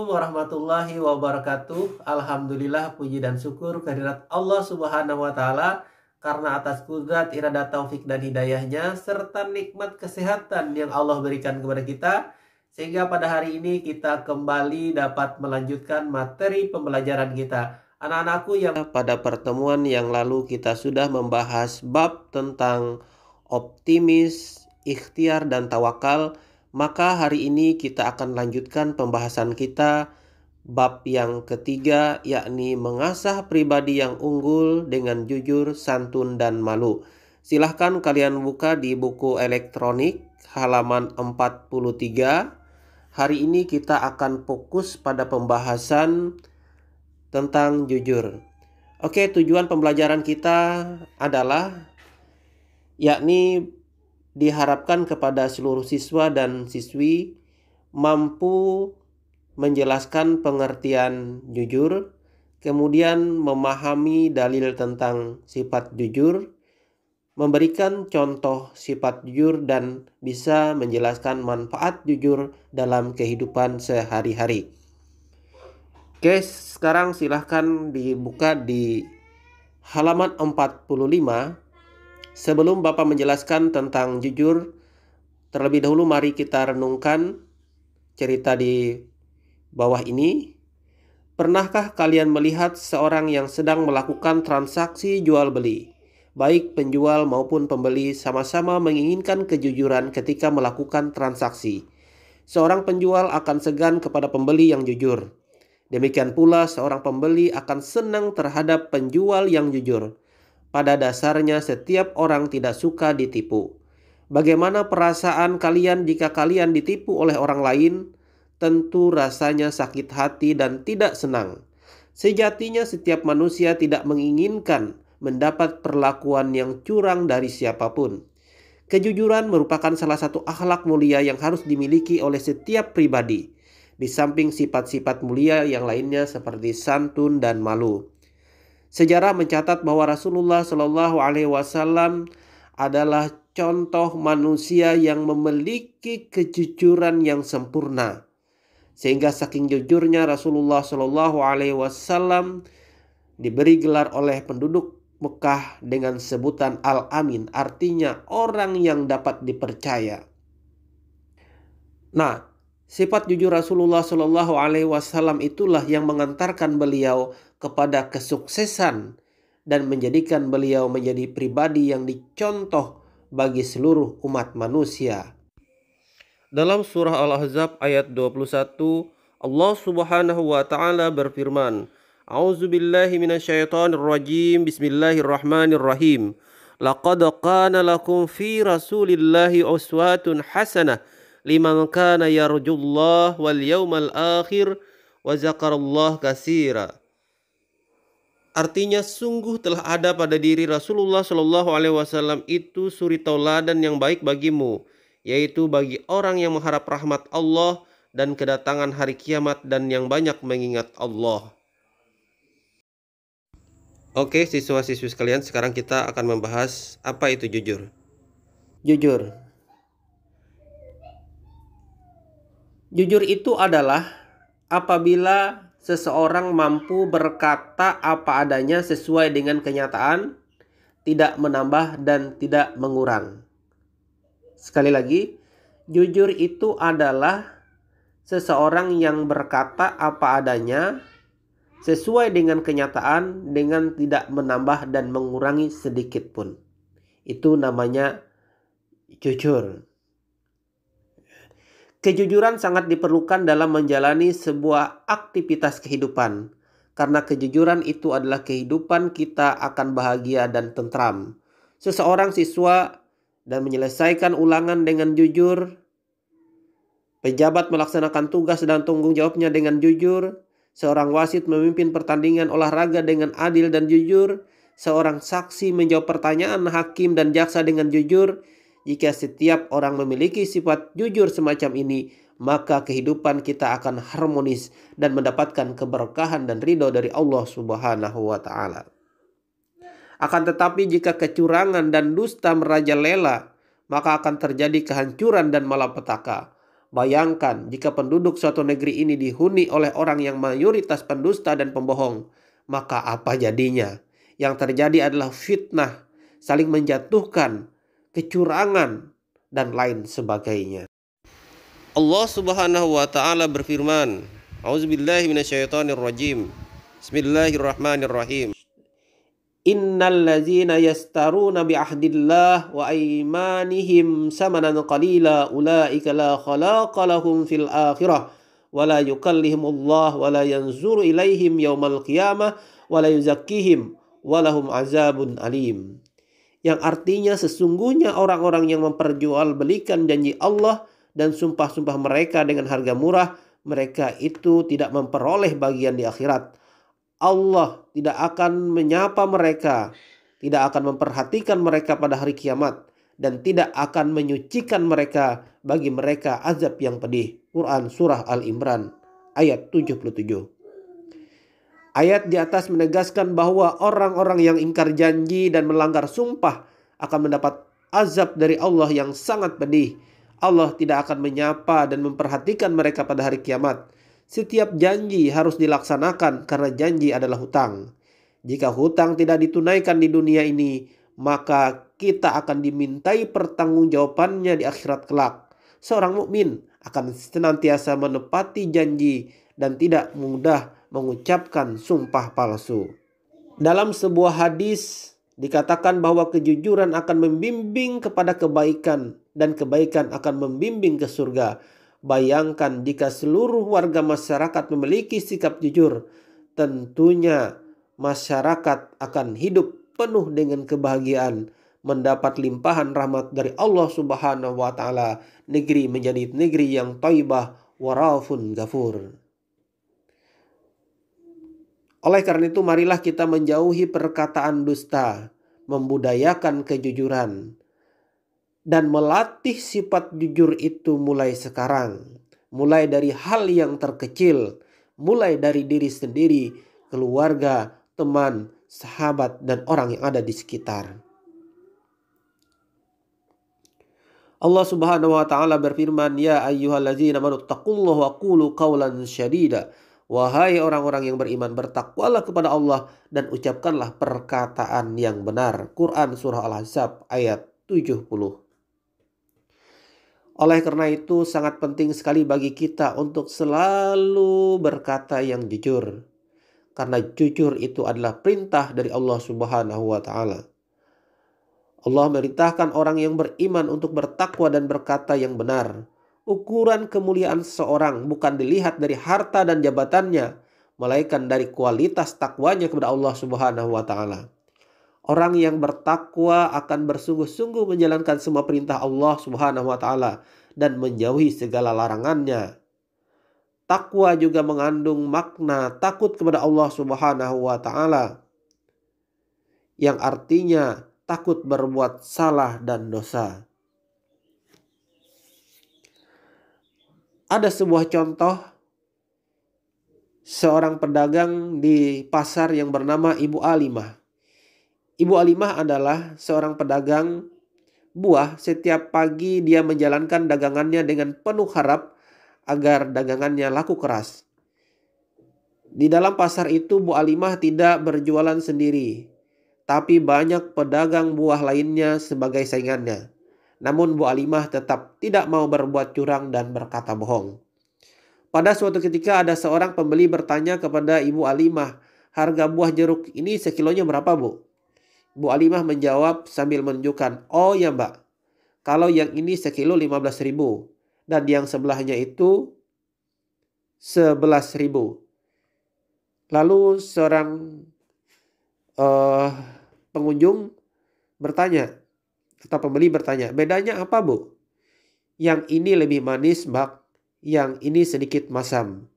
Assalamualaikum warahmatullahi wabarakatuh. Alhamdulillah puji dan syukur kehadirat Allah Subhanahu wa taala karena atas kudrat, irada taufik dan hidayahnya serta nikmat kesehatan yang Allah berikan kepada kita sehingga pada hari ini kita kembali dapat melanjutkan materi pembelajaran kita. Anak-anakku yang pada pertemuan yang lalu kita sudah membahas bab tentang optimis, ikhtiar dan tawakal maka hari ini kita akan lanjutkan pembahasan kita bab yang ketiga yakni mengasah pribadi yang unggul dengan jujur, santun dan malu. Silahkan kalian buka di buku elektronik halaman 43. Hari ini kita akan fokus pada pembahasan tentang jujur. Oke, tujuan pembelajaran kita adalah yakni diharapkan kepada seluruh siswa dan siswi mampu menjelaskan pengertian jujur, kemudian memahami dalil tentang sifat jujur, memberikan contoh sifat jujur, dan bisa menjelaskan manfaat jujur dalam kehidupan sehari-hari. Oke, sekarang silahkan dibuka di halaman 45 Sebelum Bapak menjelaskan tentang jujur, terlebih dahulu mari kita renungkan cerita di bawah ini. Pernahkah kalian melihat seorang yang sedang melakukan transaksi jual beli? Baik penjual maupun pembeli sama-sama menginginkan kejujuran ketika melakukan transaksi. Seorang penjual akan segan kepada pembeli yang jujur. Demikian pula, seorang pembeli akan senang terhadap penjual yang jujur. Pada dasarnya, setiap orang tidak suka ditipu. Bagaimana perasaan kalian jika kalian ditipu oleh orang lain? Tentu rasanya sakit hati dan tidak senang. Sejatinya, setiap manusia tidak menginginkan mendapat perlakuan yang curang dari siapapun. Kejujuran merupakan salah satu akhlak mulia yang harus dimiliki oleh setiap pribadi, di samping sifat-sifat mulia yang lainnya seperti santun dan malu. Sejarah mencatat bahwa Rasulullah Shallallahu Alaihi Wasallam adalah contoh manusia yang memiliki kejujuran yang sempurna. Sehingga saking jujurnya Rasulullah Shallallahu Alaihi Wasallam diberi gelar oleh penduduk Mekah dengan sebutan Al-Amin, artinya orang yang dapat dipercaya. Nah, Sifat jujur Rasulullah Shallallahu Alaihi Wasallam itulah yang mengantarkan beliau kepada kesuksesan dan menjadikan beliau menjadi pribadi yang dicontoh bagi seluruh umat manusia. Dalam surah Al-Ahzab ayat 21, Allah Subhanahu wa taala berfirman, "A'uzu billahi minasyaitonir rajim. Bismillahirrahmanirrahim. Laqad kana lakum fi Rasulillahi uswatun hasanah." liman kana yarjullah wal yaumal akhir wa zakarallah kasira. Artinya sungguh telah ada pada diri Rasulullah Shallallahu Alaihi Wasallam itu suri tauladan yang baik bagimu, yaitu bagi orang yang mengharap rahmat Allah dan kedatangan hari kiamat dan yang banyak mengingat Allah. Oke, siswa-siswi sekalian, sekarang kita akan membahas apa itu jujur. Jujur Jujur itu adalah apabila seseorang mampu berkata apa adanya sesuai dengan kenyataan, tidak menambah dan tidak mengurang. Sekali lagi, jujur itu adalah seseorang yang berkata apa adanya sesuai dengan kenyataan dengan tidak menambah dan mengurangi sedikit pun. Itu namanya jujur. Kejujuran sangat diperlukan dalam menjalani sebuah aktivitas kehidupan, karena kejujuran itu adalah kehidupan kita akan bahagia dan tentram. Seseorang siswa dan menyelesaikan ulangan dengan jujur, pejabat melaksanakan tugas dan tanggung jawabnya dengan jujur, seorang wasit memimpin pertandingan olahraga dengan adil dan jujur, seorang saksi menjawab pertanyaan hakim dan jaksa dengan jujur, jika setiap orang memiliki sifat jujur semacam ini, maka kehidupan kita akan harmonis dan mendapatkan keberkahan dan ridho dari Allah Subhanahu wa Ta'ala. Akan tetapi, jika kecurangan dan dusta merajalela, maka akan terjadi kehancuran dan malapetaka. Bayangkan jika penduduk suatu negeri ini dihuni oleh orang yang mayoritas pendusta dan pembohong, maka apa jadinya? Yang terjadi adalah fitnah, saling menjatuhkan, kecurangan, dan lain sebagainya. Allah Subhanahu wa taala berfirman, A'udzubillahi minasyaitonirrajim. Bismillahirrahmanirrahim. Innal ladzina yastaruna bi ahdillah wa aymanihim samanan qalila ulaika la khalaqa lahum fil akhirah wa la yukallihimullah wa la yanzuru ilaihim yaumal qiyamah wa la yuzakkihim wa lahum azabun alim yang artinya sesungguhnya orang-orang yang memperjualbelikan janji Allah dan sumpah-sumpah mereka dengan harga murah, mereka itu tidak memperoleh bagian di akhirat. Allah tidak akan menyapa mereka, tidak akan memperhatikan mereka pada hari kiamat, dan tidak akan menyucikan mereka bagi mereka azab yang pedih. Quran Surah Al-Imran ayat 77. Ayat di atas menegaskan bahwa orang-orang yang ingkar janji dan melanggar sumpah akan mendapat azab dari Allah yang sangat pedih. Allah tidak akan menyapa dan memperhatikan mereka pada hari kiamat. Setiap janji harus dilaksanakan karena janji adalah hutang. Jika hutang tidak ditunaikan di dunia ini, maka kita akan dimintai pertanggungjawabannya di akhirat kelak. Seorang mukmin akan senantiasa menepati janji dan tidak mudah mengucapkan sumpah palsu. Dalam sebuah hadis dikatakan bahwa kejujuran akan membimbing kepada kebaikan dan kebaikan akan membimbing ke surga. Bayangkan jika seluruh warga masyarakat memiliki sikap jujur, tentunya masyarakat akan hidup penuh dengan kebahagiaan, mendapat limpahan rahmat dari Allah Subhanahu wa taala. Negeri menjadi negeri yang taibah warafun gafur. Oleh karena itu marilah kita menjauhi perkataan dusta, membudayakan kejujuran, dan melatih sifat jujur itu mulai sekarang. Mulai dari hal yang terkecil, mulai dari diri sendiri, keluarga, teman, sahabat, dan orang yang ada di sekitar. Allah Subhanahu wa taala berfirman, "Ya ayyuhallazina amanu taqullaha wa qulu qawlan syadida." Wahai orang-orang yang beriman, bertakwalah kepada Allah dan ucapkanlah perkataan yang benar. Quran Surah Al-Ahzab ayat 70. Oleh karena itu sangat penting sekali bagi kita untuk selalu berkata yang jujur. Karena jujur itu adalah perintah dari Allah Subhanahu wa taala. Allah merintahkan orang yang beriman untuk bertakwa dan berkata yang benar Ukuran kemuliaan seorang bukan dilihat dari harta dan jabatannya, melainkan dari kualitas takwanya kepada Allah Subhanahu wa taala. Orang yang bertakwa akan bersungguh-sungguh menjalankan semua perintah Allah Subhanahu wa taala dan menjauhi segala larangannya. Takwa juga mengandung makna takut kepada Allah Subhanahu wa taala yang artinya takut berbuat salah dan dosa. ada sebuah contoh seorang pedagang di pasar yang bernama Ibu Alimah. Ibu Alimah adalah seorang pedagang buah. Setiap pagi dia menjalankan dagangannya dengan penuh harap agar dagangannya laku keras. Di dalam pasar itu Bu Alimah tidak berjualan sendiri, tapi banyak pedagang buah lainnya sebagai saingannya. Namun Bu Alimah tetap tidak mau berbuat curang dan berkata bohong. Pada suatu ketika ada seorang pembeli bertanya kepada Ibu Alimah, harga buah jeruk ini sekilonya berapa Bu? Bu Alimah menjawab sambil menunjukkan, oh ya mbak, kalau yang ini sekilo 15 ribu dan yang sebelahnya itu 11 ribu. Lalu seorang uh, pengunjung bertanya, Tetap pembeli bertanya, bedanya apa bu? Yang ini lebih manis bak, yang ini sedikit masam.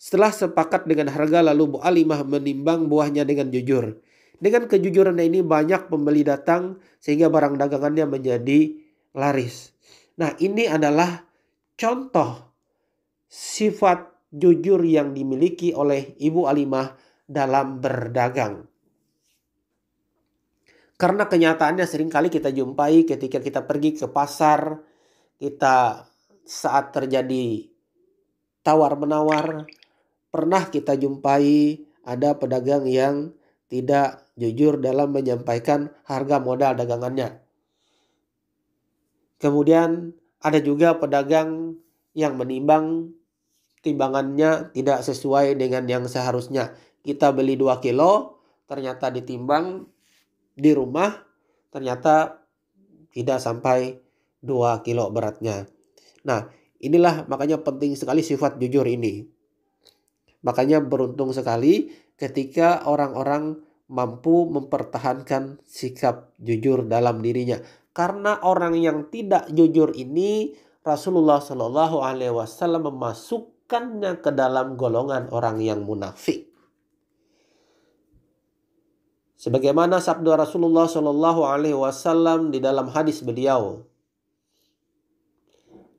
Setelah sepakat dengan harga lalu Bu Alimah menimbang buahnya dengan jujur. Dengan kejujuran ini banyak pembeli datang sehingga barang dagangannya menjadi laris. Nah ini adalah contoh sifat jujur yang dimiliki oleh Ibu Alimah dalam berdagang. Karena kenyataannya seringkali kita jumpai ketika kita pergi ke pasar, kita saat terjadi tawar-menawar, pernah kita jumpai ada pedagang yang tidak jujur dalam menyampaikan harga modal dagangannya. Kemudian ada juga pedagang yang menimbang timbangannya tidak sesuai dengan yang seharusnya. Kita beli 2 kilo, ternyata ditimbang di rumah ternyata tidak sampai 2 kilo beratnya. Nah, inilah makanya penting sekali sifat jujur ini. Makanya beruntung sekali ketika orang-orang mampu mempertahankan sikap jujur dalam dirinya. Karena orang yang tidak jujur ini Rasulullah Shallallahu alaihi wasallam memasukkannya ke dalam golongan orang yang munafik. Sebagaimana sabda Rasulullah Shallallahu Alaihi Wasallam di dalam hadis beliau,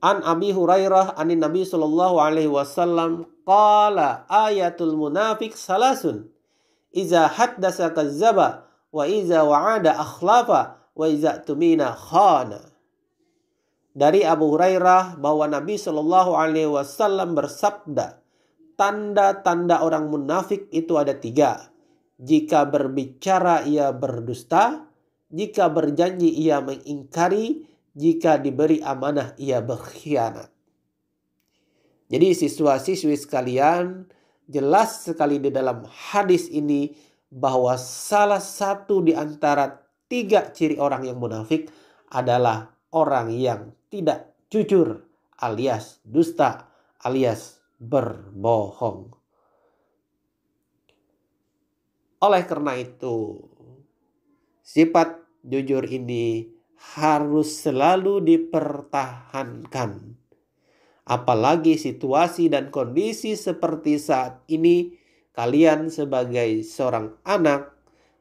An Abi Hurairah anin Nabi Shallallahu Alaihi Wasallam qala ayatul munafik salasun iza haddasa kazzaba wa iza wa'ada akhlafa wa iza tumina khana dari Abu Hurairah bahwa Nabi Shallallahu Alaihi Wasallam bersabda tanda-tanda orang munafik itu ada tiga jika berbicara ia berdusta, jika berjanji ia mengingkari, jika diberi amanah ia berkhianat. Jadi siswa-siswi sekalian, jelas sekali di dalam hadis ini bahwa salah satu di antara tiga ciri orang yang munafik adalah orang yang tidak jujur alias dusta alias berbohong. Oleh karena itu, sifat jujur ini harus selalu dipertahankan. Apalagi situasi dan kondisi seperti saat ini, kalian sebagai seorang anak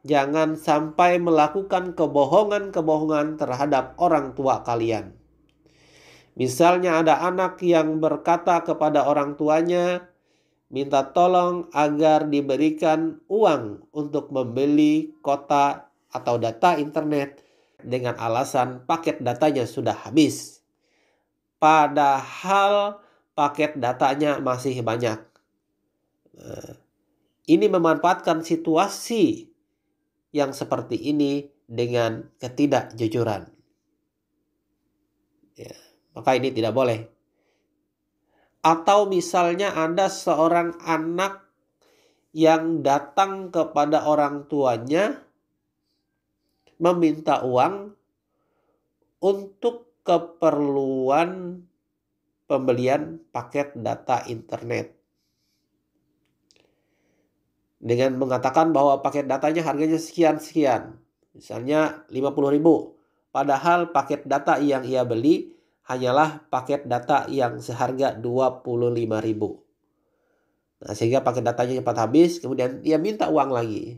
jangan sampai melakukan kebohongan-kebohongan terhadap orang tua kalian. Misalnya, ada anak yang berkata kepada orang tuanya, minta tolong agar diberikan uang untuk membeli kota atau data internet dengan alasan paket datanya sudah habis. Padahal paket datanya masih banyak. Nah, ini memanfaatkan situasi yang seperti ini dengan ketidakjujuran. Ya, maka ini tidak boleh. Atau misalnya Anda seorang anak yang datang kepada orang tuanya meminta uang untuk keperluan pembelian paket data internet. Dengan mengatakan bahwa paket datanya harganya sekian-sekian. Misalnya 50 ribu. Padahal paket data yang ia beli hanyalah paket data yang seharga 25.000. Nah, sehingga paket datanya cepat habis, kemudian dia minta uang lagi.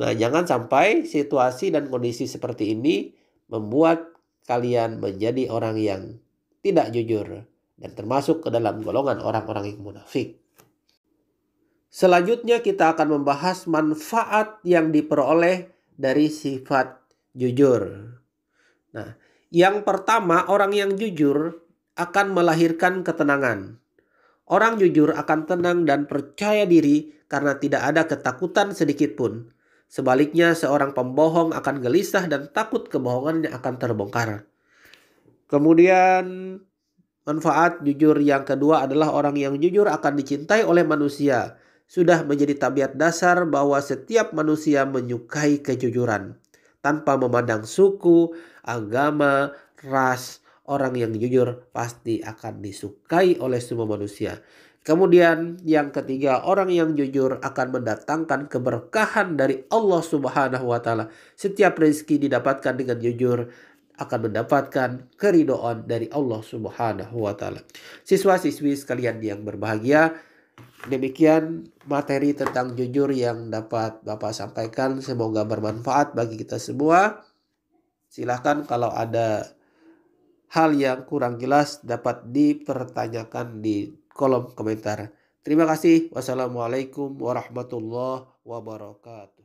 Nah, jangan sampai situasi dan kondisi seperti ini membuat kalian menjadi orang yang tidak jujur dan termasuk ke dalam golongan orang-orang yang munafik. Selanjutnya kita akan membahas manfaat yang diperoleh dari sifat jujur. Nah, yang pertama, orang yang jujur akan melahirkan ketenangan. Orang jujur akan tenang dan percaya diri karena tidak ada ketakutan sedikit pun. Sebaliknya, seorang pembohong akan gelisah dan takut kebohongannya akan terbongkar. Kemudian, manfaat jujur yang kedua adalah orang yang jujur akan dicintai oleh manusia. Sudah menjadi tabiat dasar bahwa setiap manusia menyukai kejujuran tanpa memandang suku, agama, ras. Orang yang jujur pasti akan disukai oleh semua manusia. Kemudian yang ketiga, orang yang jujur akan mendatangkan keberkahan dari Allah Subhanahu wa taala. Setiap rezeki didapatkan dengan jujur akan mendapatkan keridoan dari Allah Subhanahu wa taala. Siswa-siswi sekalian yang berbahagia, Demikian materi tentang jujur yang dapat Bapak sampaikan. Semoga bermanfaat bagi kita semua. Silahkan kalau ada hal yang kurang jelas dapat dipertanyakan di kolom komentar. Terima kasih. Wassalamualaikum warahmatullahi wabarakatuh.